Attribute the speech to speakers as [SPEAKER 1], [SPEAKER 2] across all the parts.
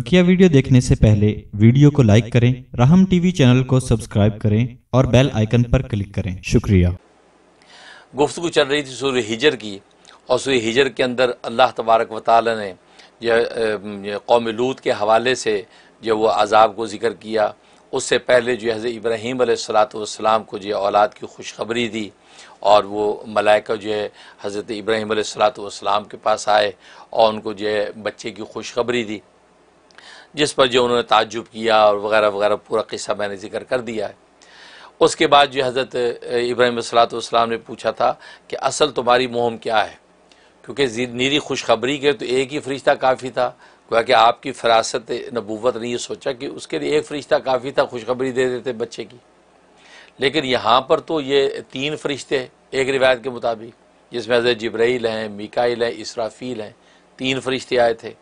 [SPEAKER 1] बकिया वीडियो देखने से पहले वीडियो को लाइक करें राहम टीवी चैनल को सब्सक्राइब करें और बेल आइकन पर क्लिक करें शुक्रिया गुफ्तु चल रही थी सूर्य हिजर की और सूर्य हिजर के अंदर अल्लाह तबारक वाल ने जो कौम लूत के हवाले से जो वो अजाब को जिक्र किया उससे पहले जो हज़रत इब्राहीम सलातम को जो औलाद की खुशखबरी दी और वो मलाइका जो है हज़रत इब्राहीम सलाम के पास आए और उनको जो है बच्चे की खुशखबरी दी जिस पर जो उन्होंने ताजुब किया और वगैरह वगैरह पूरा किस्सा मैंने जिक्र कर दिया है उसके बाद जो हज़रत इब्राहिम सलाम ने पूछा था कि असल तुम्हारी मुहम क्या है क्योंकि नीरी खुशखबरी के तो एक ही फरिश्ता काफ़ी था गोया कि आपकी फरासत नबूवत ने यह सोचा कि उसके लिए एक फ़रिश्ता काफ़ी था खुशखबरी दे देते बच्चे की लेकिन यहाँ पर तो ये तीन फरिश्ते एक रिवायत के मुताबिक जिसमें हज़रत जब्रैल हैं मिकाइल हैं इसराफील हैं तीन फरिश्ते आए थे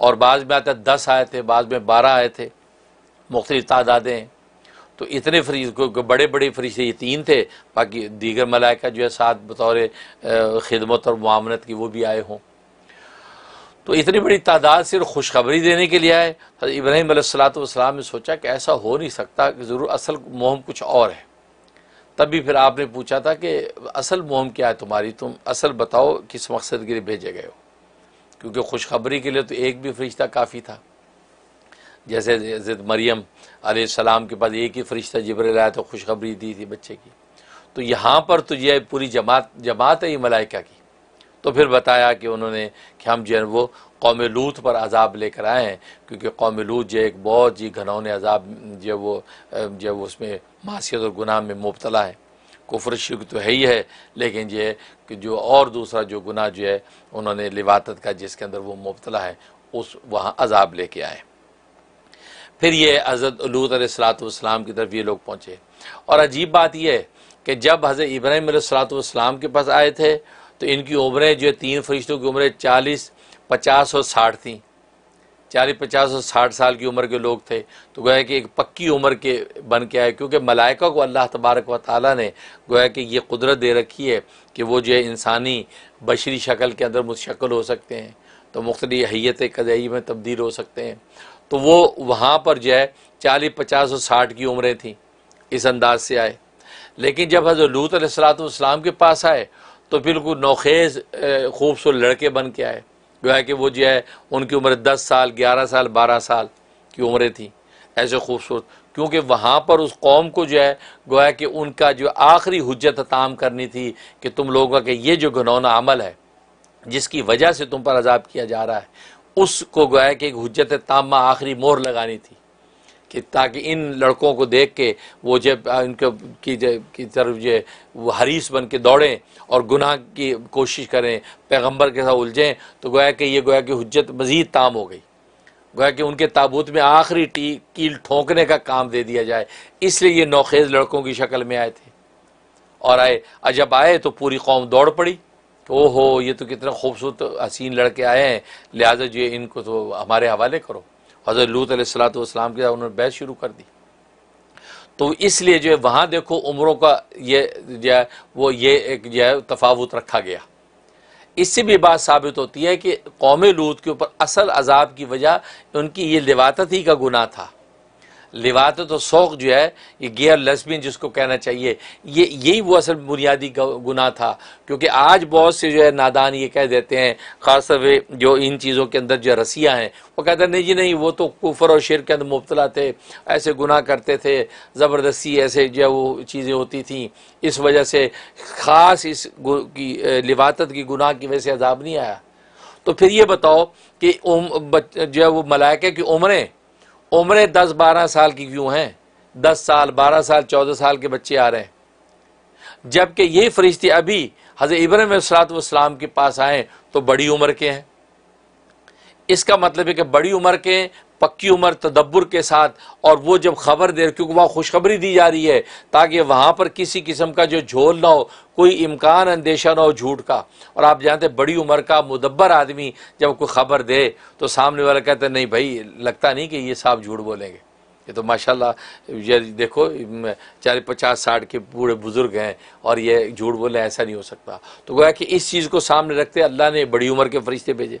[SPEAKER 1] और बाद में आता दस आए थे बाद में बारह आए थे मुख्तलिफ तादादें तो इतने फरीज बड़े बड़े फरिश्ते ये तीन थे बाकी दीगर मलाइका जो है साथ बतौर खिदमत और मामनत की वो भी आए हों तो इतनी बड़ी तादाद सिर्फ खुशखबरी देने के लिए आए हजरत इब्राहिम सलाम ने सोचा कि ऐसा हो नहीं सकता कि ज़रूर असल मोहम कुछ और है तब भी फिर आपने पूछा था कि असल मोहम क्या है तुम्हारी तुम असल बताओ किस मकसद के लिए भेजे गए हो क्योंकि खुशखबरी के लिए तो एक भी फरिश्ता काफ़ी था जैसे हजरत मरियम आसमाम के पास एक ही फरिश्ता जबरिल आया तो खुशखबरी दी थी बच्चे की तो यहाँ पर तो यह पूरी जमात जमात है ही मलाइका की तो फिर बताया कि उन्होंने कि हम जो है वो कौम लूत पर अजाब लेकर आए हैं क्योंकि कौम लूत जो एक बहुत ही घनौने अजाब जो वो जो उसमें मासीत और गुनाह में मुबतला है कुफर शिरक तो है ही है लेकिन जो कि जो और दूसरा जो गुना जो है उन्होंने लिवात का जिसके अंदर वो मुबतला है उस वहाँ अजाब लेके आए फिर ये हज़रत लूत सलातम की तरफ ये लोग पहुँचे और अजीब बात यह है कि जब हज़रत इब्राहिम सलातम के पास आए थे तो इनकी उम्रें जो है तीन फरिश्तों की उम्रें चालीस पचास और साठ थीं चालीस पचास और साठ साल की उम्र के लोग थे तो गोया कि एक पक्की उम्र के बन के आए क्योंकि मलाइका को अल्लाह तबारक व ताली ने गोया कि ये कुदरत दे रखी है कि वो जो है इंसानी बशरी शक्ल के अंदर मुशक्ल हो सकते हैं तो मुख्तलि हैत कदई में तब्दील हो सकते हैं तो वो वहाँ पर जो है चालीस पचास और साठ की उम्रें थीं इस अंदाज से आए लेकिन जब हजरत लूत सलाम के पास आए तो बिल्कुल नौखेज खूबसूरत लड़के बन के आए जो है कि वो जो है उनकी उम्र दस साल ग्यारह साल बारह साल की उम्रें थी ऐसे खूबसूरत क्योंकि वहाँ पर उस कौम को जो है गोया कि उनका जो आखिरी हजत तमाम करनी थी कि तुम लोगों का ये जो घनौना अमल है जिसकी वजह से तुम पर अजाब किया जा रहा है उसको गोया कि एक हजत तामा आखिरी मोहर लगानी थी कि ताकि इन लड़कों को देख के वो जब इनके की जब की तरफ जो हरीस बन के दौड़ें और गुनाह की कोशिश करें पैगंबर के साथ उलझें तो गोया कि ये गोया कि हजत मज़ीद ताम हो गई गोया कि उनके ताबूत में आखिरी टी कील ठोंकने का काम दे दिया जाए इसलिए ये नौखेज़ लड़कों की शक्ल में आए थे और आए अजब आए तो पूरी कौम दौड़ पड़ी ओ हो ये तो कितने खूबसूरत हसीन लड़के आए हैं लिहाजा जो इनको तो हमारे हवाले करो हज़र लूत सलाम के साथ उन्होंने बहस शुरू कर दी तो इसलिए जो है वहाँ देखो उम्रों का ये जो है वो ये एक जो है तफावत रखा गया इससे भी बात साबित होती है कि कौम लूत के ऊपर असल अजाब की वजह उनकी ये लिवात ही का गुना था लिवात तो शौक जो है ये गेयर लसबिन जिसको कहना चाहिए ये यही वो असल बुनियादी गुना था क्योंकि आज बहुत से जो है नादान ये कह देते हैं ख़ास वे जो इन चीज़ों के अंदर जो रसियाँ हैं वो कहते हैं नहीं जी नहीं वो तो कुफर और शेर के अंदर मुबतला थे ऐसे गुनाह करते थे ज़बरदस्ती ऐसे जो है वो चीज़ें होती थी इस वजह से ख़ास इस की लिवात की गुनाह की वजह से अजाब नहीं आया तो फिर ये बताओ कि जो है वो मलाइका की उम्रें उम्रें दस बारह साल की क्यों हैं दस साल बारह साल चौदह साल के बच्चे आ रहे हैं जबकि ये फरिश्ते अभी हज़र इब्राहिम सलातम के पास आए तो बड़ी उम्र के हैं इसका मतलब है कि बड़ी उम्र के पक्की उम्र तदब्बर के साथ और वो जब खबर दे क्योंकि वहाँ खुशखबरी दी जा रही है ताकि वहाँ पर किसी किस्म का जो झोल ना हो कोई इम्कान अंदेशा ना हो झूठ का और आप जानते बड़ी उम्र का मुदब्बर आदमी जब कोई खबर दे तो सामने वाला कहते नहीं भाई लगता नहीं कि ये साहब झूठ बोलेंगे ये तो माशाल्लाह ये देखो चालीस पचास साठ के पूरे बुज़ुर्ग हैं और ये झूठ बोले ऐसा नहीं हो सकता तो गोया कि इस चीज़ को सामने रखते अल्लाह ने बड़ी उम्र के फरिश्ते भेजे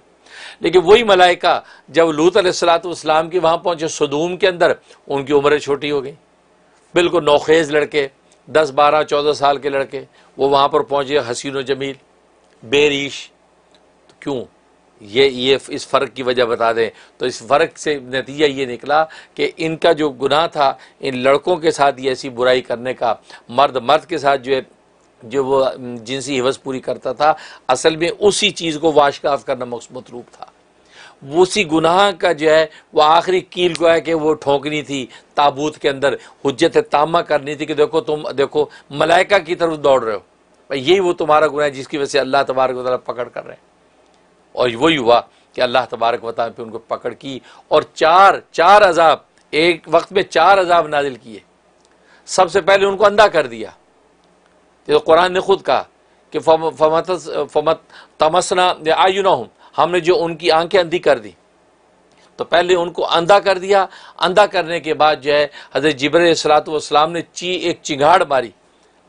[SPEAKER 1] लेकिन वही मलाइका जब लूत सलाम की वहाँ पहुँचे सदूम के अंदर उनकी उम्र छोटी हो गई बिल्कुल नौखेज़ लड़के दस बारह चौदह साल के लड़के वो वहाँ पर पहुँचे हसीन व जमील बेरीश तो क्यों ये ये इस फ़र्क की वजह बता दें तो इस फ़र्क से नतीजा ये निकला कि इनका जो गुनाह था इन लड़कों के साथ ये ऐसी बुराई करने का मर्द मर्द के साथ जो है जो वो जिनसी हिवस पूरी करता था असल में उसी चीज़ को वाशकाफ करना रूप था उसी गुनाह का जो है वो आखिरी कील को है कि वो ठोंकनी थी ताबूत के अंदर हजत तामा करनी थी कि देखो तुम देखो मलाइका की तरफ दौड़ रहे हो भाई यही वो तुम्हारा गुनाह है जिसकी वजह से अल्लाह तबारक वाली पकड़ कर रहे हैं और वही हुआ कि अल्लाह तबारक वाली पे उनको पकड़ की और चार चार अजाब एक वक्त में चार अजाब नाजिल किए सबसे पहले उनको अंधा कर दिया ये तो कुरान ने खुद कहा कि फमत फमत तमसना आयुना हम हमने जो उनकी आंखें अंधी कर दी तो पहले उनको अंधा कर दिया अंधा करने के बाद जो है हजरत जबर सलातम ने ची एक चिंगाड़ मारी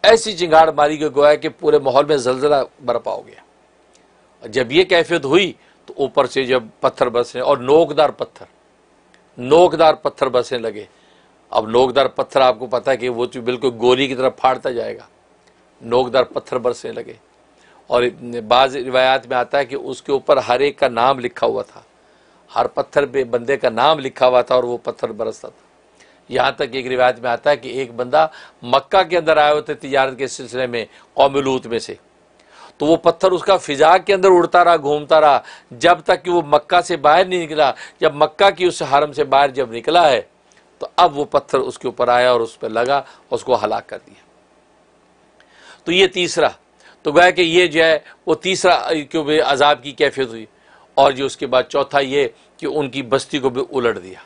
[SPEAKER 1] ऐसी चिंगाड़ मारी कि गोया कि पूरे माहौल में जलजला बरपा हो गया जब ये कैफियत हुई तो ऊपर से जब पत्थर बसने और नोकदार पत्थर नोकदार पत्थर बसने लगे अब नोकदार पत्थर आपको पता है कि वो तो बिल्कुल गोली की तरह फाड़ता जाएगा नोकदार पत्थर बरसने लगे और बाज़ रिवायात में आता है कि उसके ऊपर हर एक का नाम लिखा हुआ था हर पत्थर पे बंदे का नाम लिखा हुआ था और वो पत्थर बरसता था यहाँ तक एक रिवायत में आता है कि एक बंदा मक्का के अंदर आए हुए थे तजारत के सिलसिले में कौमलूत में से तो वो पत्थर उसका फिजा के अंदर उड़ता रहा घूमता रहा जब तक कि वो मक्का से बाहर नहीं निकला जब मक्का की उस हरम से बाहर जब निकला है तो अब वो पत्थर उसके ऊपर आया और उस पर लगा और उसको हलाक कर दिया तो ये तीसरा तो गया कि ये जो है वो तीसरा क्यों अजाब की कैफियत हुई और जो उसके बाद चौथा ये कि उनकी बस्ती को भी उलट दिया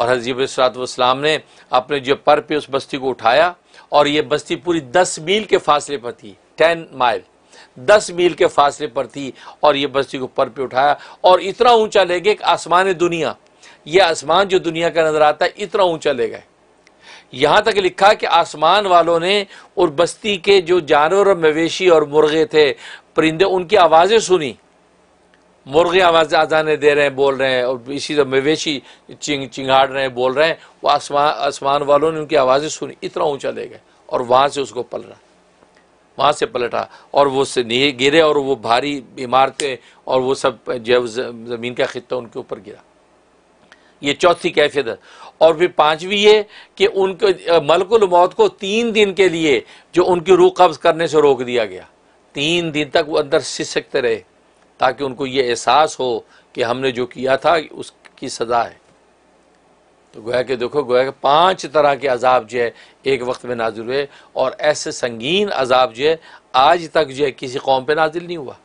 [SPEAKER 1] और हजीब सलातम ने अपने जो पर पे उस बस्ती को उठाया और ये बस्ती पूरी दस मील के फासले पर थी टेन माइल दस मील के फासले पर थी और ये बस्ती को पर पे उठाया और इतना ऊंचा ले गए कि आसमान दुनिया ये आसमान जो दुनिया का नज़र आता है इतना ऊंचा ले गए यहाँ तक लिखा कि आसमान वालों ने और बस्ती के जो जानवर और मवेशी और मुर्गे थे परिंदे उनकी आवाज़ें सुनी मुर्गे आवाज आजाने दे रहे हैं बोल रहे हैं और इसी तरह मवेशी चिंग चिंगाड़ रहे हैं बोल रहे हैं वो आसमान आसमान वालों ने उनकी आवाज़ें सुनी इतना ऊंचा ले गए और वहाँ से उसको पल रहा वहाँ से पलटा और वो से गिरे और वो भारी इमारतें और वो सब जब ज़मीन का खत्ता उनके ऊपर गिरा ये चौथी कैफियत है और फिर पांचवी ये कि उनके मलकुल मौत को तीन दिन के लिए जो उनकी रूह कब्ज करने से रोक दिया गया तीन दिन तक वो अंदर सिसकते रहे ताकि उनको ये एहसास हो कि हमने जो किया था उसकी सज़ा है तो गोया के देखो गोया के पांच तरह के अजाब जो है एक वक्त में नाजिल हुए और ऐसे संगीन अजाब जो है आज तक जो है किसी कौम पर नाजिल नहीं हुआ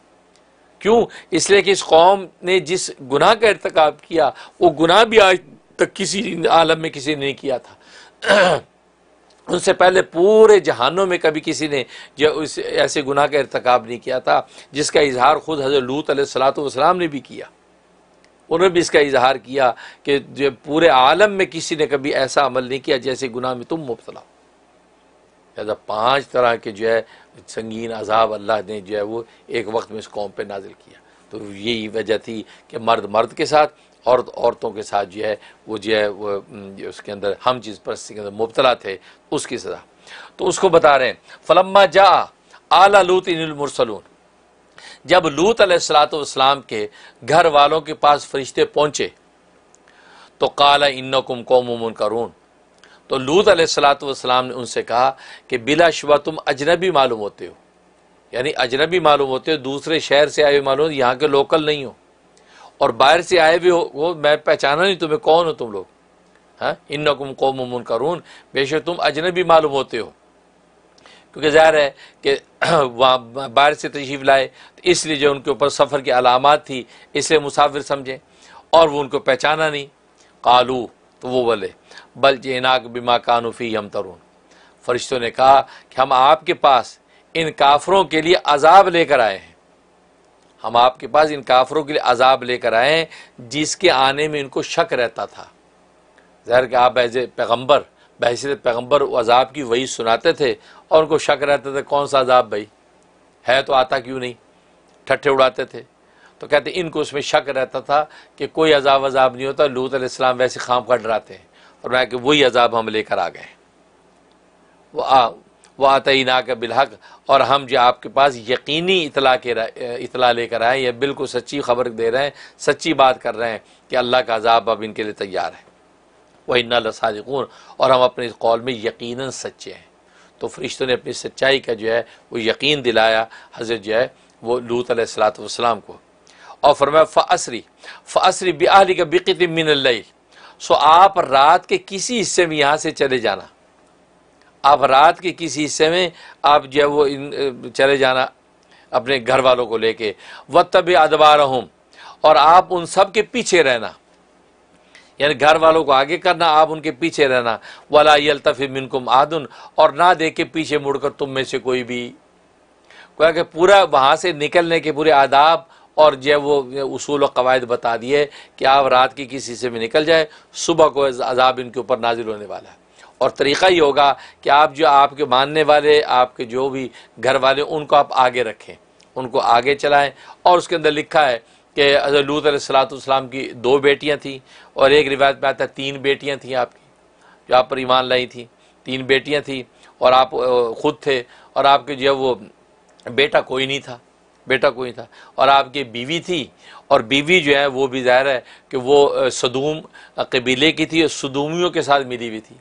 [SPEAKER 1] क्यों इसलिए कि इस कौम ने जिस गुनाह का इरतकब किया वो गुनाह भी आज तक तो किसी आलम में किसी ने नहीं किया था उनसे पहले पूरे जहानों में कभी किसी ने जो उस ऐसे गुनाह का इरतकब नहीं किया था जिसका इजहार ख़ुद हज़रत लूत सलातम ने भी किया उन्होंने भी इसका इजहार किया कि जो पूरे आलम में किसी ने कभी ऐसा अमल नहीं किया जैसे गुनाह में तुम मुबतला लिहाजा पाँच तरह के जो है संगीन अजाब अल्लाह ने जो है वो एक वक्त में इस कौम पर नाजिल किया तो यही वजह थी कि मर्द मर्द के साथ और औरतों के साथ जो है वो जो है वो उसके अंदर हम चीज़ परिस्थिति के अंदर मुबतला थे उसकी सज़ा तो उसको बता रहे हैं फलम्मा जा आला लूत इनमरसलून जब लूत सलाम के घर वालों के पास फरिश्ते पहुँचे तो काला इन्नकुम कौम करून तो लूत सलाम ने उनसे कहा कि बिला शुबा तुम अजनबी मालूम होते हो यानी अजनबी मालूम होते हो दूसरे शहर से आए मालूम यहाँ के लोकल नहीं हो और बाहर से आए भी हो, वो मैं पहचाना नहीं तुम्हें कौन हो तुम लोग हाँ इन नकुम कौम मुमन करून बेशक तुम अजनबी मालूम होते हो क्योंकि ज़ाहिर है कि वहाँ बाहर से तशीफ लाए तो इसलिए जो उनके ऊपर सफ़र की अलामत थी इसलिए मुसाफिर समझें और वो उनको पहचाना नहीं कालू तो वो बोले बल जेनाक बिमा कानूफ़ी हम तरुण फरिश्तों ने कहा कि हम आपके पास इन काफरों के लिए अजाब लेकर आए हैं हम आपके पास इन काफरों के लिए अजाब लेकर आए जिसके आने में इनको शक रहता था ज़ाहिर के आप एज ए पैगम्बर बहसीत पैगम्बर अजाब की वही सुनाते थे और उनको शक रहते थे कौन सा अजाब भाई है तो आता क्यों नहीं ठट्ठे उड़ाते थे तो कहते इनको उसमें शक रहता था कि कोई अजाब अजाब नहीं होता लूत अलैहिस्सलाम वैसे खाम का डराते हैं और मैं कि वही अजाब हम लेकर आ गए वो आ व आतना का बिलहक और हम जो आपके पास यकीनी इतला के इतला लेकर आए या बिल्कुल सच्ची खबर दे रहे हैं सच्ची बात कर रहे हैं कि अल्लाह का अजाब अब इनके लिए तैयार है वह इन्ना नसादिकून और हम अपने इस कौल में यकीन सच्चे हैं तो फरिश्तों ने अपनी सच्चाई का जो है वो यकीन दिलाया हजरत जो है वो लूत सलाम को और फरमाया फ़ासरी फ़ासरी बिहली का बिकत सो आप रात के किसी हिस्से में यहाँ से चले जाना आप रात के किसी हिस्से में आप जो वो इन चले जाना अपने घर वालों को लेके व तब अदबार हूँ और आप उन सब के पीछे रहना यानी घर वालों को आगे करना आप उनके पीछे रहना वाला यलतफ़ी मिनकुम आदुन और ना देख के पीछे मुड़कर तुम में से कोई भी क्या कि पूरा वहाँ से निकलने के पूरे आदाब और जो वो उसूल और कवायद बता दिए कि आप रात की किसी से भी निकल जाए सुबह को अजाब इनके ऊपर नाजिल होने वाला है और तरीक़ा ये होगा कि आप जो आपके मानने वाले आपके जो भी घर वाले उनको आप आगे रखें उनको आगे चलाएं और उसके अंदर लिखा है कि लूत सलाम की दो बेटियां थीं और एक रिवायत में आता है तीन बेटियां थीं आपकी जो आप पर ईमान लाई थी तीन बेटियां थीं और आप ख़ुद थे और आपके जो है वो बेटा कोई नहीं था बेटा कोई था और आपकी बीवी थी और बीवी जो है वो भी ज़ाहिर है कि वो सदूम कबीले की थी और सदूमियों के साथ मिली हुई थी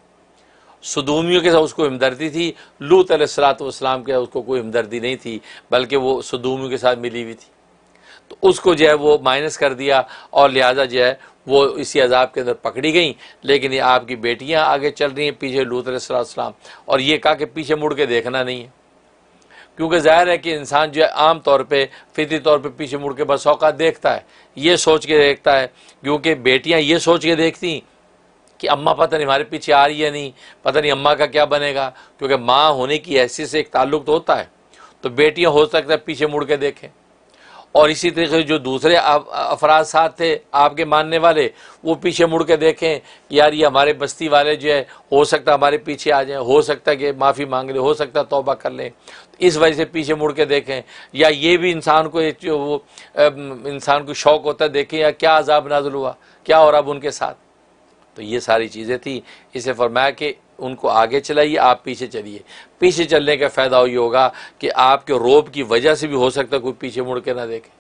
[SPEAKER 1] सदूमियों के साथ उसको हमदर्दी थी लूत सलातम के उसको कोई हमदर्दी नहीं थी बल्कि वो सदूमियों के साथ मिली हुई थी तो उसको जो है वो माइनस कर दिया और लिहाजा जो है वो इसी अजाब के अंदर पकड़ी गई लेकिन ये आपकी बेटियाँ आगे चल रही हैं पीछे लूत सलाम और ये कहा कि पीछे मुड़ के देखना नहीं है क्योंकि जाहिर है कि इंसान जो है आम तौर पे फितरी तौर पे पीछे मुड़ के बस बसौका देखता है ये सोच के देखता है क्योंकि बेटियां ये सोच के देखती कि अम्मा पता नहीं हमारे पीछे आ रही है नहीं पता नहीं अम्मा का क्या बनेगा क्योंकि माँ होने की ऐसी से एक ताल्लुक तो होता है तो बेटियाँ हो सकता है पीछे मुड़ के देखें और इसी तरीके से जो दूसरे अफराज साथ थे आपके मानने वाले वो पीछे मुड़ के देखें यार ये हमारे बस्ती वाले जो है हो सकता हमारे पीछे आ जाएं हो सकता कि माफ़ी मांग लें हो सकता तौबा कर लें तो इस वजह से पीछे मुड़ के देखें या ये भी इंसान को एक वो इंसान को शौक़ होता है देखें या क्या अजाब नाजुल हुआ क्या और अब उनके साथ तो ये सारी चीज़ें थी इसे फरमाया कि उनको आगे चलाइए आप पीछे चलिए पीछे चलने का फ़ायदा ये होगा कि आपके रोब की वजह से भी हो सकता है कोई पीछे मुड़ के ना देखे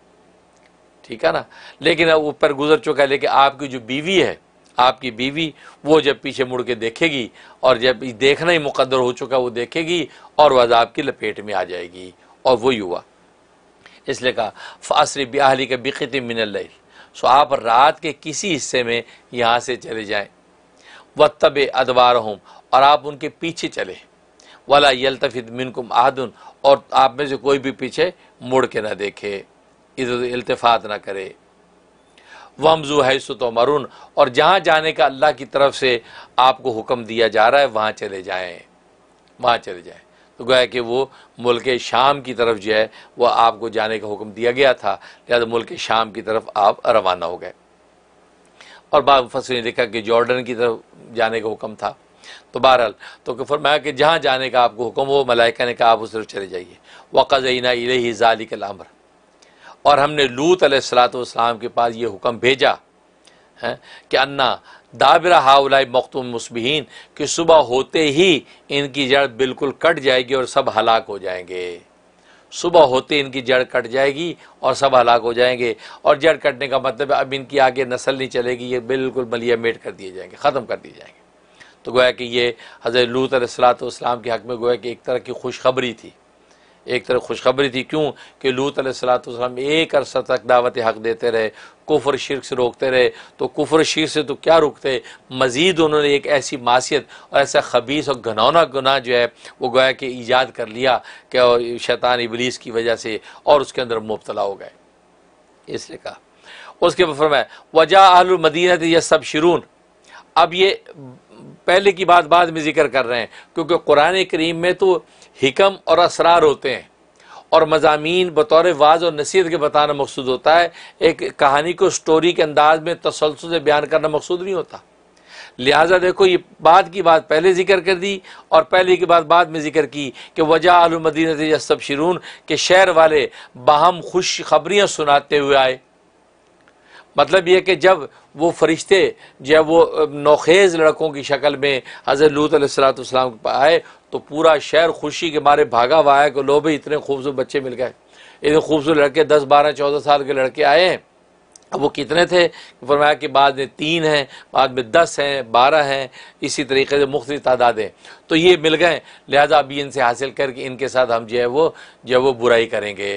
[SPEAKER 1] ठीक है ना लेकिन अब ऊपर गुजर चुका है लेकिन आपकी जो बीवी है आपकी बीवी वो जब पीछे मुड़ के देखेगी और जब देखना ही मुकदर हो चुका वो देखेगी और वजह आपकी की लपेट में आ जाएगी और वही हुआ इसलिए कहा फासरी ब्याहली के बिकती मिनल सो आप रात के किसी हिस्से में यहाँ से चले जाएं व तब अदवार और आप उनके पीछे चले वाला यलतफित मिनकुम आहदन और आप में से कोई भी पीछे मुड़ के ना देखे इधर उधर इल्तफात ना करे वमजू हैसत मरुन और जहाँ जाने का अल्लाह की तरफ से आपको हुक्म दिया जा रहा है वहाँ चले जाए वहाँ चले जाएँ तो गोया कि वो मुल्क शाम की तरफ जो है वह आपको जाने का हुक्म दिया गया था लिहाजा मुल्क शाम की तरफ आप रवाना हो गए और बाद फसल ने लिखा कि जॉर्डन की तरफ जाने का हुक्म था तो बहरहाल तो फरमाया कि जहाँ जाने का आपको हुक्म हो मलाइका ने कहा आप उस तरफ चले जाइए वक़ीना इलाही के अमर और हमने लूत सलात के पास ये हुक्म भेजा है कि अन्ना दाबरा हाउलाई मखतूम मुस्बिन कि सुबह होते ही इनकी जड़ बिल्कुल कट जाएगी और सब हलाक हो जाएंगे सुबह होते इनकी जड़ कट जाएगी और सब हलाक हो जाएंगे और जड़ कटने का मतलब अब इनकी आगे नस्ल नहीं चलेगी ये बिल्कुल मलिया मेट कर दिए जाएंगे ख़त्म कर दिए जाएंगे तो गोया कि ये हज़रत लूत सलात के हक़ में गोया कि एक तरह की खुशखबरी थी एक तरफ खुशखबरी थी क्यों कि लूत सलाम एक अरसा तक दावत हक देते रहे कुफर शिरक से रोकते रहे तो कुफर शिर से तो क्या रुकते मज़ीद उन्होंने एक ऐसी मासीत और ऐसा खबीस और घनौना गुनाह जो है वो गोया कि ईजाद कर लिया कि शैतान इबलीस की वजह से और उसके अंदर मुबतला हो गए इसलिए कहा उसके फरमाया वजह थे यह सब शरून अब ये पहले की बात बाद में जिक्र कर रहे हैं क्योंकि कुरान करीम में तो हिकम और असरार होते हैं और मजामी बतौर वाज और नसीहत के बताना मकसूद होता है एक कहानी को स्टोरी के अंदाज में तसलसल से बयान करना मकसूद नहीं होता लिहाजा देखो ये बाद की बात पहले जिक्र कर दी और पहले की बात बाद में जिक्र की कि वजह आलमदीन सब शिरून के शहर वाले बाहम खुश खबरियाँ सुनाते हुए आए मतलब ये कि जब वो फरिश्ते जो वो नौखेज़ लड़कों की शक्ल में हज़रत लूत सलाम के आए तो पूरा शहर खुशी के मारे भागा हुआ है कि लो भी इतने खूबसूरत बच्चे मिल गए इतने खूबसूरत लड़के दस बारह चौदह साल के लड़के आए हैं अब वो कितने थे फरमाया कि बाद में तीन हैं बाद में दस हैं बारह हैं इसी तरीके से मुख्त तादादें तो ये मिल गए लिहाजा अभी इनसे हासिल करके इनके साथ हम जो है वो जो है वो बुराई करेंगे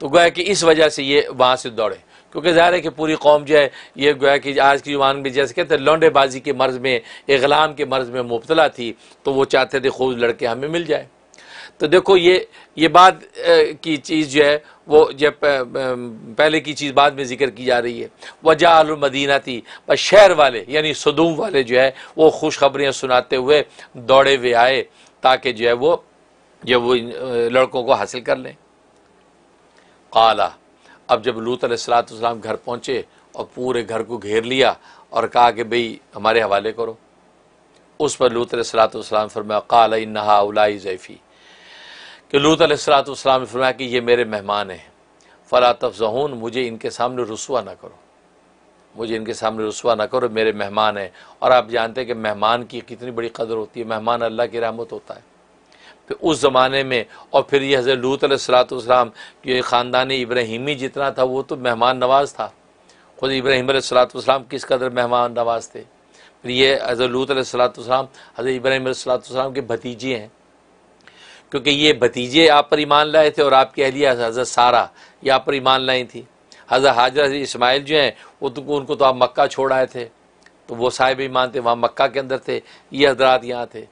[SPEAKER 1] तो गोया कि इस वजह से ये वहाँ से दौड़े क्योंकि ज़ाहिर है कि पूरी कौम जो है ये गोया कि आज की जुबान में जैसे कहते हैं लौंडेबाजी के मर्ज़ में इगलाम के मर्ज़ में मुबतला थी तो वो चाहते थे खूब लड़के हमें मिल जाए तो देखो ये ये बात की चीज़ जो है वो जब पहले की चीज़ बाद में जिक्र की जा रही है वजालमदीना थी पर शहर वाले यानी सदूम वाले जो है वो खुशखबरियाँ सुनाते हुए दौड़े हुए आए ताकि जो है वो जब वो लड़कों को हासिल कर लें काला अब जब लूत सलाम घर पहुंचे और पूरे घर को घेर लिया और कहा कि भई हमारे हवाले करो उस पर लूत सलाम फरमाया काल नहा जैफ़ी कि लूत सलाम फरमाया कि ये मेरे मेहमान हैं फ़ला तफजहून मुझे इनके सामने रसुआ ना करो मुझे इनके सामने रसुआ ना करो मेरे मेहमान हैं और आप जानते हैं कि मेहमान की कितनी बड़ी कदर होती है मेहमान अल्लाह की रहमत होता है फिर उस ज़माने में और फिर ये हज़रत लूत सलातम ये ख़ानदान इब्राहिमी जितना था वो तो मेहमान नवाज था खुद इब्राहिम सलातम किस कदर मेहमान नवाज थे फिर ये हज़र लूत सलातम हज़र इब्राहिम सलातम के भतीजे हैं क्योंकि ये भतीजे आप पर ईमान लाए थे और आपकी अहलिया हज़रत सारा ये आप पर ईमान लाई थी हजर हाजर इसमाइल जो हैं वो तो उनको तो आप मक्का छोड़ आए थे तो वो साहिब ईमान थे वहाँ मक्का के अंदर थे ये हजरात यहाँ थे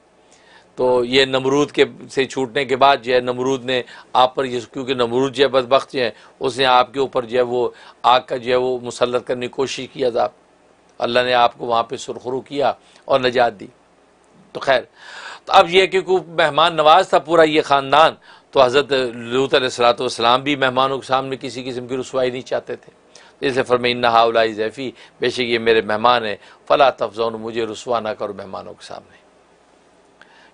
[SPEAKER 1] तो ये नमरूद के से छूटने के बाद जो है नमरूद ने आप पर क्योंकि नमरूद जो है बदबक जो है उसने आपके ऊपर जो है वो आग का जो है वो मुसलत करने की कोशिश किया था अल्लाह ने आपको वहाँ पर सुरखरू किया और नजात दी तो खैर तो अब यह क्योंकि मेहमान नवाज था पूरा ये ख़ानदान तो हज़रत लूत सलाम भी मेहमानों के सामने किसी किस्म की रसवाई नहीं चाहते थे जैसे फरमिन हाउलाई जैफ़ी बेशक ये मेरे मेहमान हैं फ़ला तफजा मुझे रसवा ना करो मेहमानों के सामने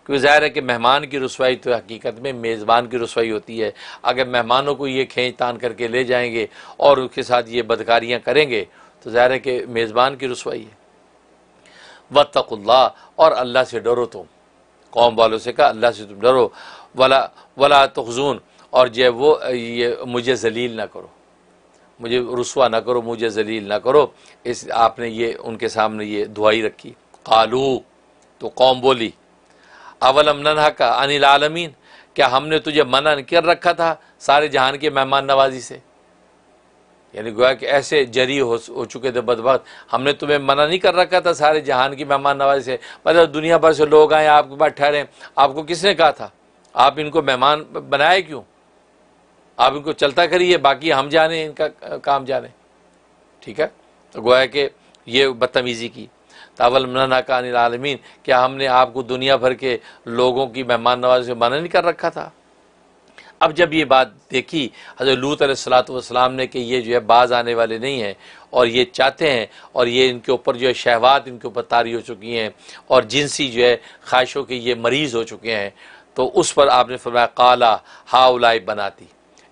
[SPEAKER 1] क्योंकि ज़ाहिर है कि मेहमान की रसवाई तो हकीकत में मेज़बान की रसवाई होती है अगर मेहमानों को ये खींच तान करके ले जाएंगे और उसके साथ ये बदकारियाँ करेंगे तो ज़ाहिर है कि मेज़बान की रसवाई है वतकुल्ला और अल्लाह से डरो तुम कौम वालों से कहा अल्लाह से तुम डरो वला वला तखजून और जो वो ये मुझे जलील ना करो मुझे रसुआ ना करो मुझे जलील ना करो इस आपने ये उनके सामने ये दुआई रखी कालू तो कौम बोली अवलम नन्हा का अनिल आलमीन क्या हमने तुझे मना कर रखा था सारे जहान के मेहमान नवाजी से यानी गोया कि ऐसे जरी हो, हो चुके थे बदबक हमने तुम्हें मना नहीं कर रखा था सारे जहान की मेहमान नवाजी से मतलब दुनिया भर से लोग आए आपके पास ठहरे आपको किसने कहा था आप इनको मेहमान बनाए क्यों आप इनको चलता करिए बाकी हम जाने इनका काम जाने ठीक है तो गोया कि ये बदतमीज़ी की तावल अनिल आलमीन क्या हमने आपको दुनिया भर के लोगों की मेहमान नवाज से मना नहीं कर रखा था अब जब ये बात देखी हजरत लूत सलाम ने कि ये जो है बाज आने वाले नहीं हैं और ये चाहते हैं और ये इनके ऊपर जो है शहवात इनके ऊपर तारी हो चुकी हैं और जिनसी जो है ख्वाहिशों के ये मरीज़ हो चुके हैं तो उस पर आपने फरमाया काला हाउलाई बनाती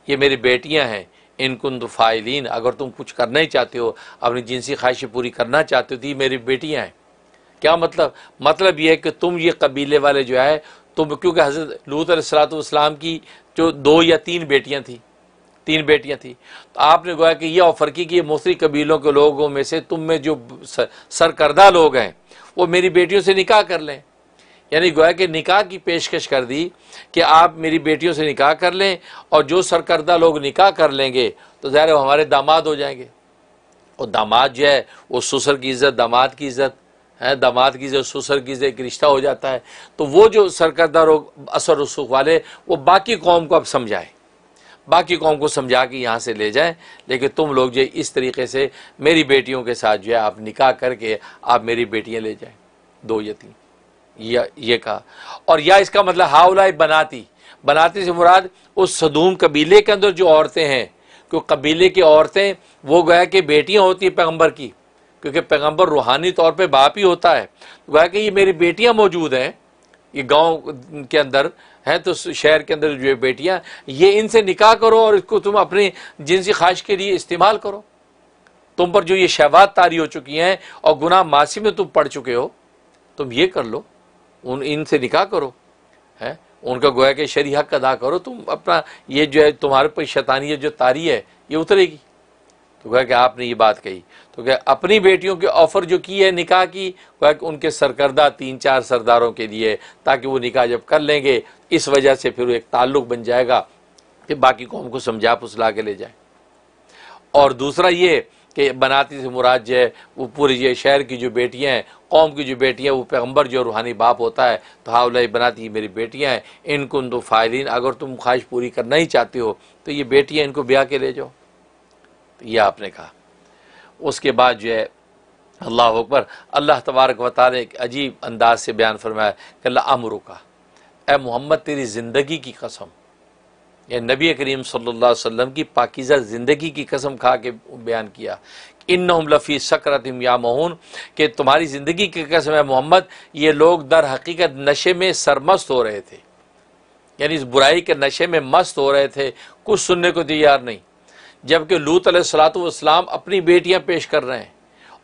[SPEAKER 1] ये मेरी बेटियाँ हैं इनकुन फ़ायलिन अगर तुम कुछ करना ही चाहते हो अपनी जिनसी ख्वाहिशें पूरी करना चाहते हो तो ये मेरी बेटियाँ हैं क्या मतलब मतलब ये है कि तुम ये कबीले वाले जो है तुम क्योंकि हज़रत लूत सलातम की जो दो या तीन बेटियाँ थी तीन बेटियाँ थी तो आपने गोया कि यह ऑफ़र की कि ये मोसरी कबीलों के लोगों में से तुम में जो सरकर्दा लोग हैं वो मेरी बेटियों से निकाह कर लें यानी गोया कि निकाह की पेशकश कर दी कि आप मेरी बेटियों से निकाह कर लें और जो सरकर्दा लोग निकाह कर लेंगे तो ज़ाहिर वो हमारे दामाद हो जाएंगे और दामाद जो है वो ससुर की इज़्ज़त दामाद की इज़्ज़त है दामाद की इज़्ज़त ससुर की इज़्ज़त एक रिश्ता हो जाता है तो वो जो सरकर्दा लोग असर रसूख वाले वो बाकी कौम को अब समझाएँ बाकी कौम को समझा के यहाँ से ले जाएं लेकिन तुम लोग जो इस तरीके से मेरी बेटियों के साथ जो है आप निकाह करके आप मेरी बेटियाँ ले जाएँ दो या तीन या ये कहा और या इसका मतलब हाउला बनाती बनाती से मुराद उस सदूम कबीले के अंदर जो औरतें हैं क्यों कबीले की औरतें वो गया कि बेटियाँ होती हैं पैगम्बर की क्योंकि पैगम्बर रूहानी तौर पर बाप ही होता है तो गया कि ये मेरी बेटियाँ मौजूद हैं ये गांव के अंदर हैं तो शहर के अंदर जो बेटियाँ ये इनसे निकाह करो और इसको तुम अपने जिनसी ख्वाहिश के लिए इस्तेमाल करो तुम पर जो ये शहवात तारी हो चुकी हैं और गुनाह मासी में तुम पढ़ चुके हो तुम ये कर लो उन इनसे निकाह करो है उनका गोया के शरी हक अदा करो तुम अपना ये जो है तुम्हारे पर शैतानी जो तारी है ये उतरेगी तो गोया कि आपने ये बात कही तो क्या अपनी बेटियों के ऑफ़र जो की है निकाह की गोया कि उनके सरकर्दा तीन चार सरदारों के लिए ताकि वो निकाह जब कर लेंगे इस वजह से फिर एक ताल्लुक बन जाएगा कि बाकी कौम को समझा फुसला के ले जाए और दूसरा ये कि बनाती से मुराद जो है वो पूरी ये शहर की जो बेटियाँ हैं कौम की जो बेटियाँ वो पैगम्बर जो रूहानी बाप होता है तो हाउल बनाती ये मेरी बेटियाँ हैं इनको दो तो फ़ायरीन अगर तुम ख्वाहिश पूरी करना ही चाहते हो तो ये बेटियाँ इनको ब्याह के ले जाओ तो ये आपने कहा उसके बाद जो है अल्लाह अकबर अल्लाह तबारक वाल ने एक अजीब अंदाज से बयान फरमाया कि अमरू का ए मोहम्मद तेरी ज़िंदगी की कसम या नबी करीम सल्ला वम की पाकिज़ा ज़िंदगी की कसम खा के बयान किया इन नमलफ़ी सकरतम या महून कि तुम्हारी ज़िंदगी की कसम है मोहम्मद ये लोग दर हकीकत नशे में सरमस्त हो रहे थे यानी इस बुराई के नशे में मस्त हो रहे थे कुछ सुनने को तैयार नहीं जबकि लूत सलातम अपनी बेटियाँ पेश कर रहे हैं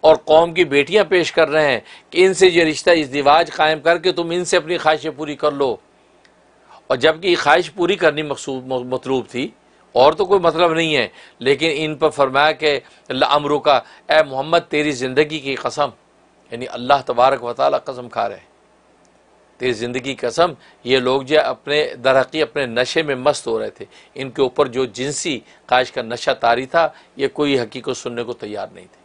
[SPEAKER 1] और कौम की बेटियाँ पेश कर रहे हैं कि इनसे ये रिश्ता इस दिवाज कायम करके तुम इनसे अपनी ख्वाहिशें पूरी कर लो और जबकि ये ख्वाहिश पूरी करनी मतलूब थी और तो कोई मतलब नहीं है लेकिन इन पर फरमाया कि अमरू का ए मोहम्मद तेरी ज़िंदगी की कसम यानी अल्लाह तबारक व कसम खा रहे हैं तेरी ज़िंदगी की कसम ये लोग जो अपने दरहकी अपने नशे में मस्त हो रहे थे इनके ऊपर जो जिनसी काश का नशा तारी था ये कोई हकीकत सुनने को तैयार नहीं थे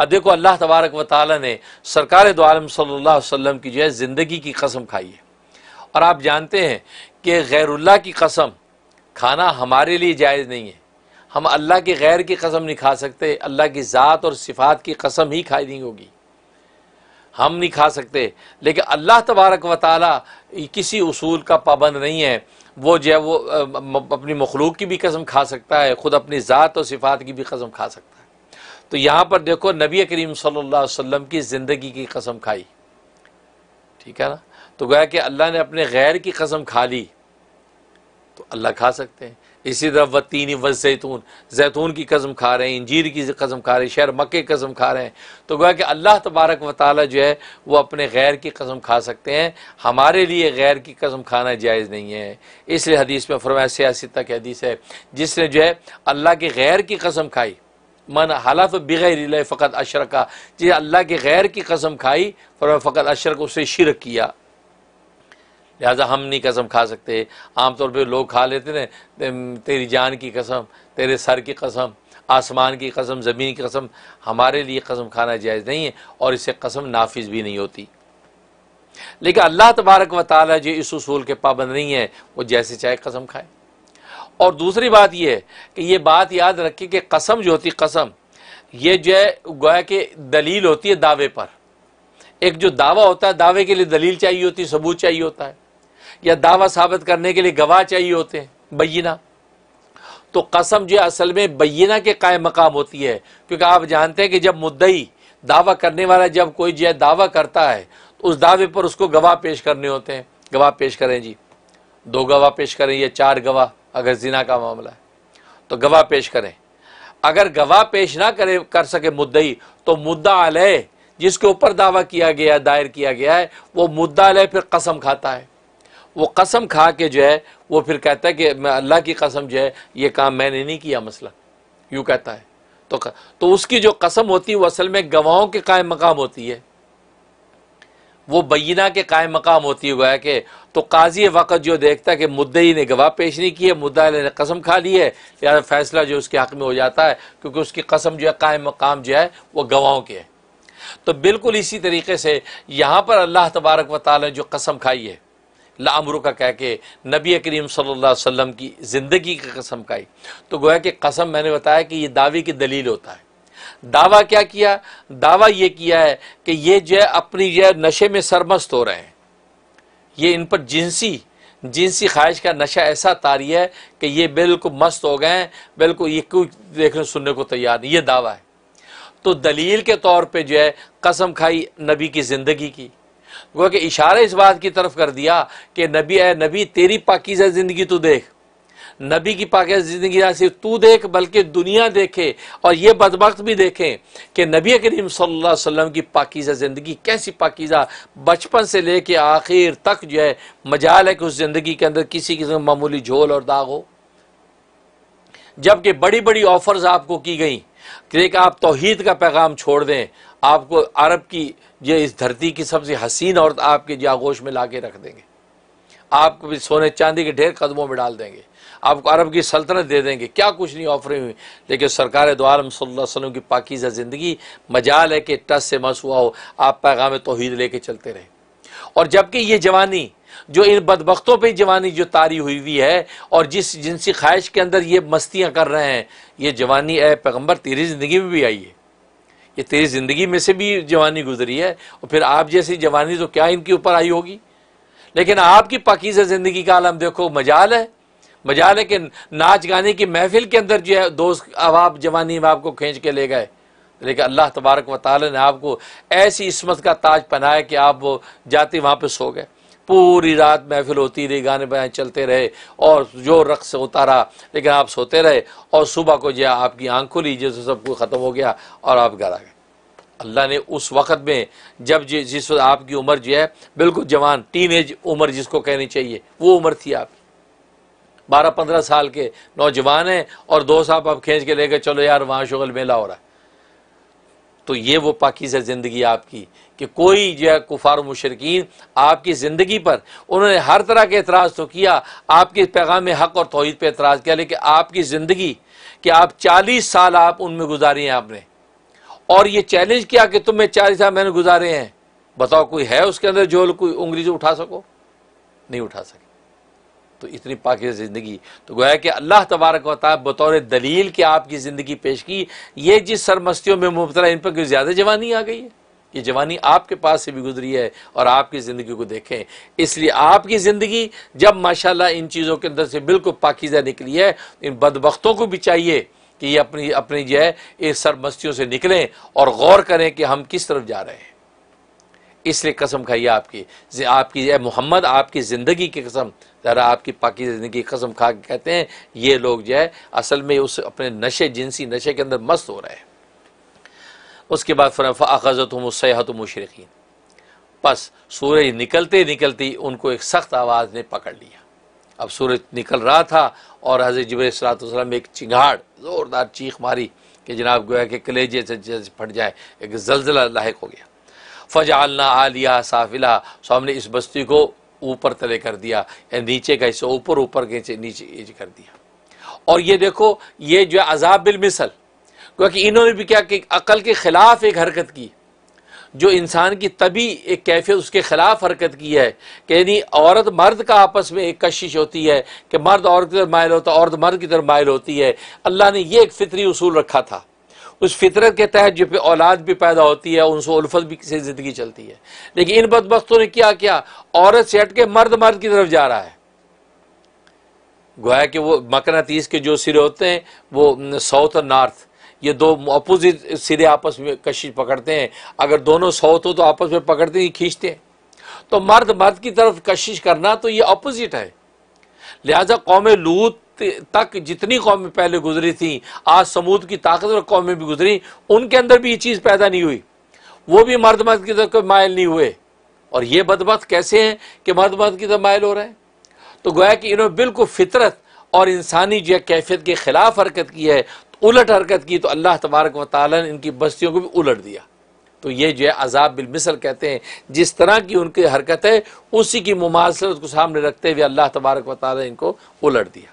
[SPEAKER 1] अब देखो अल्लाह तबारक व ने सरकार दो आलम सल्ला वसम की जो है ज़िंदगी की कसम खाई है और आप जानते हैं कि गैरुल्ला की कसम खाना हमारे लिए जायज़ नहीं है हम अल्लाह के गैर की कसम नहीं खा सकते अल्लाह की ज़ात और सिफात की कसम ही नहीं होगी हम नहीं खा सकते लेकिन अल्लाह तबारक व ताली किसी उसूल का पाबंद नहीं है वो जो है वो अपनी मखलूक की भी कसम खा सकता है ख़ुद अपनी ज़ात और सिफात की भी कसम खा सकता है तो यहाँ पर देखो नबी करीम सल्ला अलैहि की ज़िंदगी की कसम खाई ठीक है ना तो गया कि अल्लाह ने अपने गैर की कसम खा ली तो अल्लाह खा सकते हैं इसी तरह व तीन व जैतून जैतून की कसम खा रहे हैं इंजीर की कसम खा रहे हैं शहर मक्के की कसम खा रहे हैं तो गोया कि अल्लाह तबारक व ताली जो है वो अपने गैर की कसम खा सकते हैं हमारे लिए गैर की कसम खाना जायज़ नहीं है इसलिए हदीस में फरमाया सियासी तक हदीस है जिसने जो है अल्लाह के गैर की कसम खाई मन हलफ बगैर फ़कत अशरका जिसे अल्लाह के गैर की कसम खाई फरमा फ़कत अशरक उसे शिरक किया लिहाजा हम नहीं कसम खा सकते आमतौर पर लोग खा लेते ना तेरी जान की कसम तेरे सर की कसम आसमान की कसम ज़मीन की कसम हमारे लिए कसम खाना जायज़ नहीं है और इससे कसम नाफिज भी नहीं होती लेकिन अल्लाह तबारक व ताली जो इस उसूल के पाबंद नहीं है वो जैसे चाहे कसम खाए और दूसरी बात यह है कि ये बात याद रखें कि कसम जो होती कसम ये जो है गोया कि दलील होती है दावे पर एक जो दावा होता है दावे के लिए दलील चाहिए होती सबूत चाहिए होता है या दावा साबित करने के लिए गवाह चाहिए होते हैं बैना तो कसम जो असल में बैना के कायम मकाम होती है क्योंकि आप जानते हैं कि जब मुद्दई दावा करने वाला जब कोई जो दावा करता है तो उस दावे पर उसको गवाह पेश करने होते हैं गवाह पेश करें जी दो गवाह पेश करें या चार गवाह अगर जिना का मामला है तो गवाह पेश करें अगर गवाह पेश ना करे कर सके मुद्दई तो मुद्दा आलय जिसके ऊपर दावा किया गया दायर किया गया है वो मुद्दा आलय फिर कसम खाता है वो कसम खा के जो है वो फिर कहता है कि अल्लाह की कसम जो है ये काम मैंने नहीं किया मसला यूँ कहता है तो तो उसकी जो कसम होती है वो असल में गवाहों के कायम मकाम होती है वो बीना के कायम मकाम होती हुआ है कि तो काजी वक़्त जो देखता है कि मुद्दई ने गवाह पेश नहीं किया है मुद्दा ने कसम खा ली है यार फैसला जो उसके हक़ में हो जाता है क्योंकि उसकी कसम जो है कायम मकाम जो है वो गवाहों के है तो बिल्कुल इसी तरीके से यहाँ पर अल्लाह तबारक वाली जो कसम खाई है लामरू का कह के नबी करीम सल्लल्लाहु अलैहि वसल्लम की ज़िंदगी की कसम खाई तो गोया कि कसम मैंने बताया कि ये दावे की दलील होता है दावा क्या किया दावा ये किया है कि ये जो है अपनी जो है नशे में सरमस्त हो रहे हैं ये इन पर जिनसी जिनसी ख्वाहिश का नशा ऐसा तारी है कि ये बिल्कुल मस्त हो गए हैं बिल्कुल ये क्यों देखने सुनने को तैयार नहीं ये दावा है तो दलील के तौर पे जो है कसम खाई नबी की ज़िंदगी की गोया कि इशारा इस बात की तरफ कर दिया कि नबी ए नबी तेरी पाकिजा ज़िंदगी तो देख नबी की पाकिज ज़िंदगी ना सिर्फ तू देख बल्कि दुनिया देखे और ये बदबक भी देखें कि नबी करीम सल्लल्लाहु अलैहि वसल्लम की पाकिज़ा ज़िंदगी कैसी पाकिज़ा बचपन से ले कर आखिर तक जो है मजाल है कि उस ज़िंदगी के अंदर किसी किस्म मामूली झोल और दाग हो जबकि बड़ी बड़ी ऑफर्स आपको की गई कि आप तोहहीद का पैगाम छोड़ दें आपको अरब की ये इस धरती की सबसे हसीन औरत आपके जागोश में ला के रख देंगे आपको भी सोने चांदी के ढेर कदमों में डाल देंगे आपको अरब की सल्तनत दे देंगे क्या कुछ नहीं ऑफरें हुई लेकिन सरकार दो आलम वसल्लम की पाकिज़ा ज़िंदगी मजाल है कि टस से मस हुआ हो आप पैगाम तोहद लेके चलते रहे और जबकि ये जवानी जो इन बदबकतों पर जवानी जो तारी हुई हुई है और जिस जिनसी ख्वाहिश के अंदर ये मस्तियाँ कर रहे हैं ये जवानी ए पैगम्बर तेरी ज़िंदगी में भी आई है ये तेरी ज़िंदगी में से भी जवानी गुजरी है और फिर आप जैसी जवानी तो क्या इनके ऊपर आई होगी लेकिन आपकी पाकिज़ा ज़िंदगी का आलम देखो मजाल है मजाल है कि नाच गाने की महफिल के अंदर जो है दोस्त अब आप जवानी में आपको खींच के ले गए लेकिन अल्लाह तबारक व वाली ने आपको ऐसी इसमत का ताज पहनाया कि आप वो जाते वहाँ पर सो गए पूरी रात महफिल होती रही गाने बयान चलते रहे और जो रक्स उतारा लेकिन आप सोते रहे और सुबह को जो आपकी आंख खुली जैसे सब कुछ ख़त्म हो गया और आप घर आ गए अल्लाह ने उस वक़्त में जब जिस वक्त आपकी उम्र जो है बिल्कुल जवान टीन एज उम्र जिसको कहनी चाहिए वो उम्र थी आपकी बारह पंद्रह साल के नौजवान हैं और दोस्त आप अब खींच के लेकर चलो यार वहाँ शुगल मेला हो रहा है तो ये वो पाकिज़ है ज़िंदगी आपकी कि कोई जो है कुफार मुशरकिन आपकी ज़िंदगी पर उन्होंने हर तरह के एतराज़ तो किया आपके पैगाम हक़ और तोहद पर एतराज़ किया लेकिन आपकी ज़िंदगी कि आप चालीस साल आप उनमें गुजारे हैं आपने और ये चैलेंज किया कि तुम चालीस साल मैंने गुजारे हैं बताओ कोई है उसके अंदर जो कोई उंगली जो उठा सको नहीं उठा सके तो इतनी पाकिजा ज़िंदगी तो गोया कि अल्लाह तबारक वाल बतौर दलील के आपकी ज़िंदगी पेश की ये जिस सरमस्तियों में मुबतला इन पर कोई ज़्यादा जवानी आ गई है ये जवानी आपके पास से भी गुजरी है और आपकी ज़िंदगी को देखें इसलिए आपकी ज़िंदगी जब माशाला इन चीज़ों के अंदर से बिल्कुल पाकिज़ा निकली है तो इन बदबकतों को भी चाहिए कि ये अपनी अपनी जो है इस सरमस्तियों से निकलें और गौर करें कि हम किस तरफ जा रहे हैं इसलिए कसम खाइए आपकी आपकी मोहम्मद आपकी ज़िंदगी की कसम ज़रा आपकी पाकि ज़िंदगी की कसम खा के कहते हैं ये लोग जो है असल में उस अपने नशे जिनसी नशे के अंदर मस्त हो रहे हैं उसके बाद फ़रफ़ाखजत मुसैहत मुशरकिन बस सूरज निकलते निकलते उनको एक सख्त आवाज़ ने पकड़ लिया अब सूरज निकल रहा था और हज़रत वसलम एक चिंगाड़ ज़ोरदार चीख मारी कि जनाब गोया के कलेजे से फट जाए एक जलजला लाक हो गया फजालना आलिया साफिला सो हमने इस बस्ती को ऊपर तले कर दिया या नीचे का हिस्सा ऊपर ऊपर के नीचे कर दिया और ये देखो ये जो है अजाब बिलमिसल क्योंकि इन्होंने भी क्या कि अकल के ख़िलाफ़ एक हरकत की जो इंसान की तभी एक कैफियत उसके ख़िलाफ़ हरकत की है कि यानी औरत मर्द का आपस में एक कशिश होती है कि मर्द औरत की तरफ मायल होता है औरत मर्द की तरफ मायल होती है अल्लाह ने यह एक फितरी उसूल रखा था उस फितरत के तहत जो औलाद भी पैदा होती है उनसे उल्फत भी से ज़िंदगी चलती है लेकिन इन बदबस्तों ने क्या किया औरत से हट के मर्द मर्द की तरफ जा रहा है गोया कि वो मकनातीस के जो सिरे होते हैं वो साउथ और नॉर्थ ये दो अपोजिट सिरे आपस में कशिश पकड़ते हैं अगर दोनों साउथ हो तो आपस में पकड़ते ही खींचते हैं तो मर्द मर्द की तरफ कशिश करना तो ये अपोजिट है लिहाजा कौम लूत तक जितनी कौमें पहले गुजरी थी आज समूद की ताकतवर कौमें भी गुजरी उनके अंदर भी ये चीज़ पैदा नहीं हुई वो भी मर्द मर्द की तरफ मायल नहीं हुए और ये बदबक कैसे हैं कि मर्द मर्द की तरफ मायल हो रहे हैं तो गोया कि इन्होंने बिल्कुल फितरत और इंसानी जो कैफियत के खिलाफ हरकत की है तो उलट हरकत की तो अल्लाह तबारक वाली ने इनकी बस्तियों को भी उलट दिया तो ये जो है अजाब बिलमिसल कहते हैं जिस तरह की उनकी हरकत है उसी की मुमासरत को सामने रखते हुए अल्लाह तबारक वाली ने इनको उलट दिया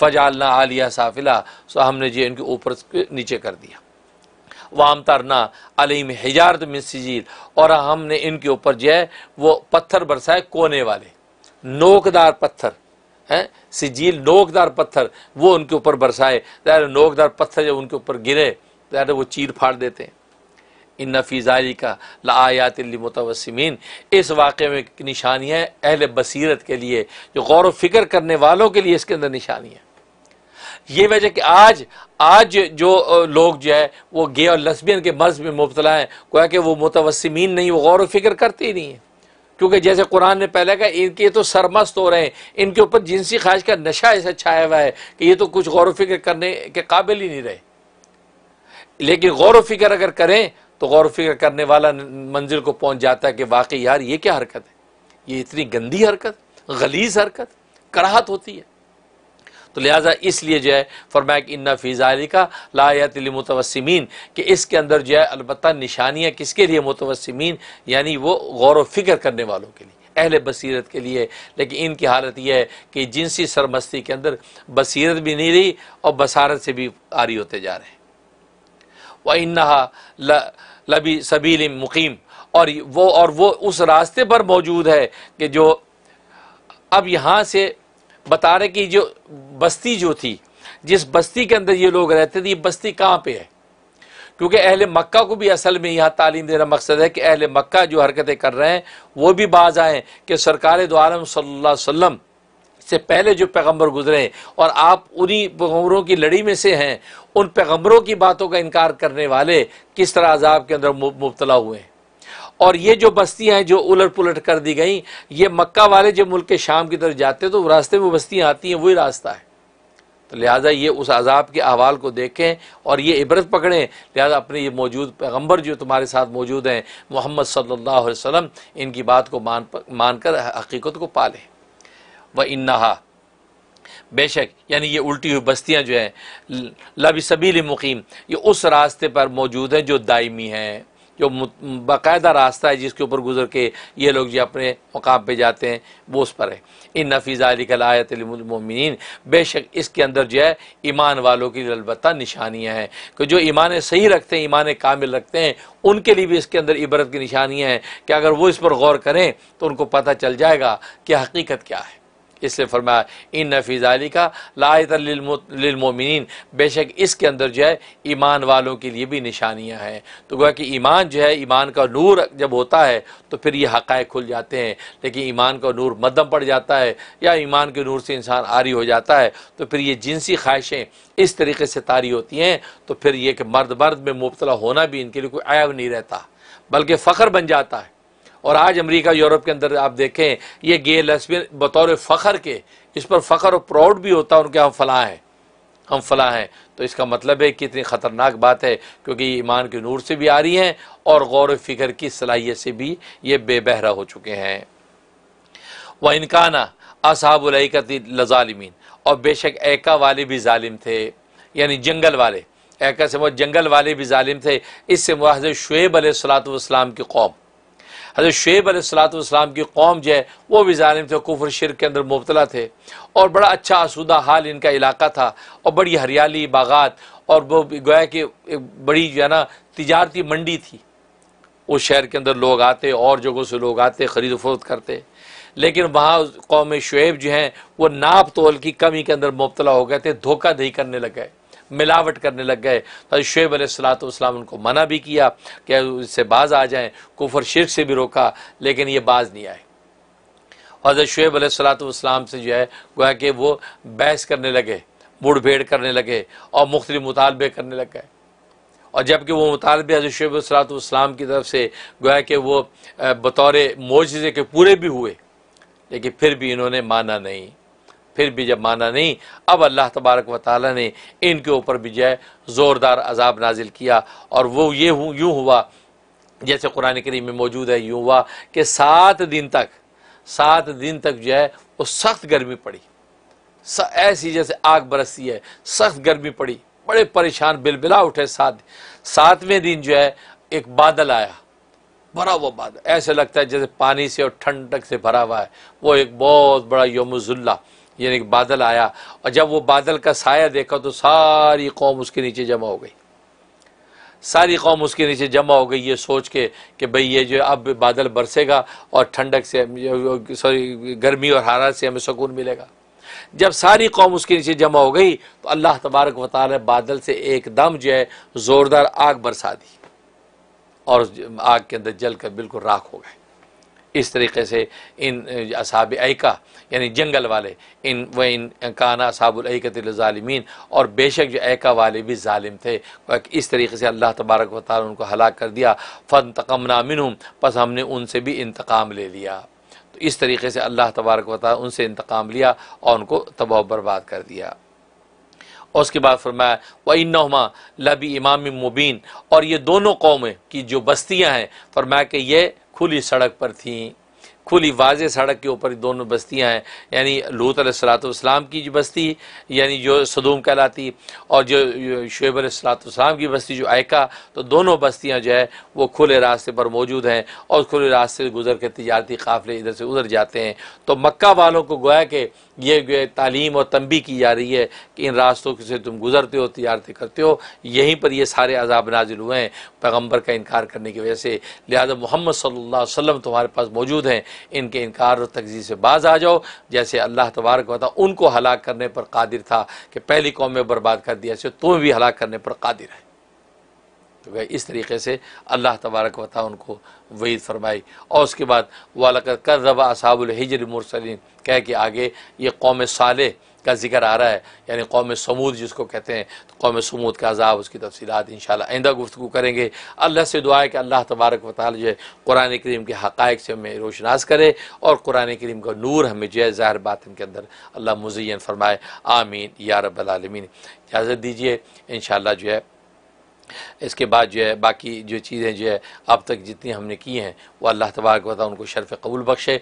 [SPEAKER 1] फजालना आलिया साफिला सो हमने जी इनके ऊपर नीचे कर दिया वाम तरना अलीम हजारत मिन और हमने इनके ऊपर जो है वो पत्थर बरसाए कोने वाले नोकदार पत्थर हैं सिजील नोकदार पत्थर वो उनके ऊपर बरसाए ज़ाहिर नोकदार पत्थर जब उनके ऊपर गिरे ज़ाहिर वो चीर फाड़ देते हैं इन नफीज़ारी का लायात मुतवसमिन इस वाक़े में निशानियाँ अहल बसीरत के लिए जो गौर व फिक्र करने वालों के लिए इसके अंदर निशानियाँ ये वजह कि आज आज जो लोग जो है वो गे और लस्बियन के मर्ज में मुबतला है क्या कि वो मुतवसमीन नहीं वो गौर व फिक्र करते ही नहीं है क्योंकि जैसे कुरान ने पहले कहा इनके तो सरमस्त हो रहे हैं इनके ऊपर जिनसी ख्वाहिश का नशा ऐसा छाया हुआ है कि ये तो कुछ गौर व फिक्र करने के काबिल ही नहीं रहे लेकिन गौर फिक्र अगर करें तो गौर फिक्र करने वाला मंजिल को पहुंच जाता है कि वाकई यार ये क्या हरकत है ये इतनी गंदी हरकत गलीज हरकत कराहत होती है तो लिहाजा इसलिए जो है फरमाया कि इन्ना फ़ीज़ाली का लायातिल मुतवसमीन कि इसके अंदर जो है अलबत् निशानियाँ किसके लिए मुतवसमीन यानी वो गौर व करने वालों के लिए अहल बसीरत के लिए लेकिन इनकी हालत यह है कि जिनसी सरमस्ती के अंदर बसीरत भी नहीं रही और बसारत से भी आरी होते जा रहे हैं व इन्ना लबी सबील मुकीम और वो और वो उस रास्ते पर मौजूद है कि जो अब यहाँ से बता रहे कि जो बस्ती जो थी जिस बस्ती के अंदर ये लोग रहते थे ये बस्ती कहाँ पे है क्योंकि अहल मक्का को भी असल में यहाँ तालीम देना मकसद है कि अहल मक्का जो हरकतें कर रहे हैं वो भी बाज आएँ कि सरकार दोआलम सल्ला वसम से पहले जो पैगम्बर गुजरे और आप उन्हीं पैगम्बरों की लड़ी में से हैं उन पैगम्बरों की बातों का इनकार करने वाले किस तरह अजाब के अंदर मुबतला हुए हैं और ये जो बस्तियाँ हैं जो उलट पुलट कर दी गई ये मक्का वाले जब मुल्क के शाम की तरफ जाते हैं तो रास्ते में बस्तियाँ आती हैं वही रास्ता है तो लिहाजा ये उस अजाब के अहवाल को देखें और ये इबरत पकड़ें लिहाजा अपने ये मौजूद पैगम्बर जो तुम्हारे साथ मौजूद हैं मोहम्मद सल्ला वसम इनकी बात को मान मानकर हकीकत को पालें व इन्ना बेशक यानी ये उल्टी हुई बस्तियाँ जो हैं लबी सबील मुकीम ये उस रास्ते पर मौजूद हैं जो दायमी हैं जो बाकायदा रास्ता है जिसके ऊपर गुजर के ये लोग जी अपने मुकाम पे जाते हैं वो उस पर है इन आयत मोमिन बेशक इसके अंदर जो है ईमान वालों की अलबत् निशानियाँ हैं कि जो ईमान सही रखते हैं ईमान कामिल रखते हैं उनके लिए भी इसके अंदर इबरत की निशानियाँ हैं कि अगर वो इस पर गौर करें तो उनको पता चल जाएगा कि हकीकत क्या है इसलिए फरमाया इन अली का लातमिन बेशक इसके अंदर जो है ईमान वालों के लिए भी निशानियाँ हैं तो गोया कि ईमान जो है ईमान का नूर जब होता है तो फिर ये हक़ खुल जाते हैं लेकिन ईमान का नूर मदम पड़ जाता है या ईमान के नूर से इंसान आरी हो जाता है तो फिर ये जिनसी ख्वाहिशें इस तरीके से तारी होती हैं तो फिर ये कि मर्द मर्द में मुबतला होना भी इनके लिए कोई ऐब नहीं रहता बल्कि फ़ख्र बन जाता है और आज अमेरिका यूरोप के अंदर आप देखें ये गे लेस्बियन बतौर फ़खर के इस पर फ़खर और प्राउड भी होता है उनके हम फलाँ हैं हम फलाँ हैं तो इसका मतलब है कि इतनी ख़तरनाक बात है क्योंकि ईमान के नूर से भी आ रही हैं और गौर फिक्र की सलाहियत से भी ये बेबहरा हो चुके हैं व इनकाना असहाबुलकत लजालमीन और बेशक एका वाले भी ालिम थे यानी जंगल वाले एका से वो मतलब जंगल वाले भी ालिम थे इससे मुआज़ शुएब सलात वाम की कौम हजरत शुब सलाम की कौम जो है वो भी ालिम थे कुफर शिर के अंदर मुबतला थे और बड़ा अच्छा आसूदा हाल इनका इलाका था और बड़ी हरियाली बागात और वो गोया कि बड़ी जो है ना तजारती मंडी थी उस शहर के अंदर लोग आते और जगहों से लोग आते ख़रीद फरोख्त करते लेकिन वहाँ कौम शुएब जो हैं वो नाप तोल की कमी के अंदर मुबतला हो गए थे धोखा दही करने लग गए मिलावट करने लग गए तो शुएब सलाम उनको मना भी किया कि इससे बाज आ जाएं कुफर शिरक से भी रोका लेकिन ये बाज नहीं आए हजरत शुएब सलाम से जो है गोया कि वो बहस करने लगे मुड़ भेड़ करने लगे और मुख्तलि मुतालबे करने लग गए और जबकि वो मुतालबे हजरत शुएब सलाम की तरफ से गोया कि वो बतौर मोजे के पूरे भी हुए लेकिन फिर भी इन्होंने माना नहीं फिर भी जब माना नहीं अब अल्लाह तबारक व ताली ने इनके ऊपर भी जो है ज़ोरदार अजाब नाजिल किया और वो ये यूँ हुआ जैसे कुरान करीम में मौजूद है यूँ हुआ कि सात दिन तक सात दिन तक जो है वो सख्त गर्मी पड़ी ऐसी जैसे आग बरसती है सख्त गर्मी पड़ी बड़े परेशान बिलबिला उठे सात सातवें दिन जो है एक बादल आया भरा हुआ बादल ऐसे लगता है जैसे पानी से और ठंडक से भरा हुआ है वो एक बहुत बड़ा योमजुल्ला यानी कि बादल आया और जब वो बादल का साया देखा तो सारी कौम उसके नीचे जमा हो गई सारी कौम उसके नीचे जमा हो गई ये सोच के कि भाई ये जो अब बादल बरसेगा और ठंडक से सॉरी गर्मी और हरारत से हमें सुकून मिलेगा जब सारी कौम उसके नीचे जमा हो गई तो अल्लाह तबारक वाल ने बादल से एकदम जो है ज़ोरदार आग बरसा दी और आग के अंदर जल कर बिल्कुल राख हो गए इस तरीके से इन असाब अका यानी जंगल वाले इन व इन काना असाबुलकतलमीन और बेशक जो एका वाले भी ालिम थे तो इस तरीके से अल्लाह तबारक व ताल उनको हलाक कर दिया फ़न तकमनामिन बस हमने उनसे भी इंतकाम ले लिया तो इस तरीके से अल्लाह तबारक वाल उनसे इंतकाम लिया और उनको तबाह बर्बाद कर दिया और उसके बाद फरमाया व नमा लबी इमाम मुबीन और ये दोनों कौमें की जो बस्तियाँ हैं फरमाया कि ये खुली सड़क पर थीं खुली वाज सड़क के ऊपर दोनों बस्तियाँ हैं यानी लूत सलातम की जो बस्ती यानी जो सदूम कहलाती और जो शुब सलातम की बस्ती जो आयका तो दोनों बस्तियाँ जो है वो खुले रास्ते पर मौजूद हैं और खुले रास्ते गुजर कर तजारती काफ़िले इधर से उधर जाते हैं तो मक्का वालों को गोया कि ये तालीम और तंबी की जा रही है कि इन रास्तों से तुम गुजरते हो तजारती करते हो यहीं पर ये सारे अजाब नाजिल हुए हैं पैगम्बर का इनकार करने की वजह से लिहाजा मोहम्मद सल्ला वसम तुम्हारे पास मौजूद हैं इनके इनकार और तकजीर से बाज आ जाओ जैसे अल्लाह तबारक होता उनको हलाक करने पर कादिर था कि पहली कौम में बर्बाद कर दिया से तुम्हें भी हलाक करने पर कादिर है तो वह इस तरीके से अल्लाह तबारक वाली उनको वहीद फरमाई और उसके बाद वालक कर रबा असाबुल हिजर मुरसलिन कह के आगे ये कौम साले का जिक्र आ रहा है यानी कौम समूद जिसको कहते हैं तो कौम समूद का अजाब उसकी तफसीत इन शंदा गुफ्तु करेंगे अल्लाह से दुआ है कि अल्लाह तबारक वाल जो है कुरान करीम के हक़ से हमें रोशनास करे और कुरान करीम का नूर हमें जो है ज़ाहिर बात के अंदर अल्लाह मुजैन फरमाए आमीन या रबालमीन इजाज़त दीजिए इन जो है इसके बाद जो है बाकी जो चीज़ें जो है अब तक जितनी हमने की हैं वो अल्लाह तबारक वाल उनको शरफ़ कबूल बख्शे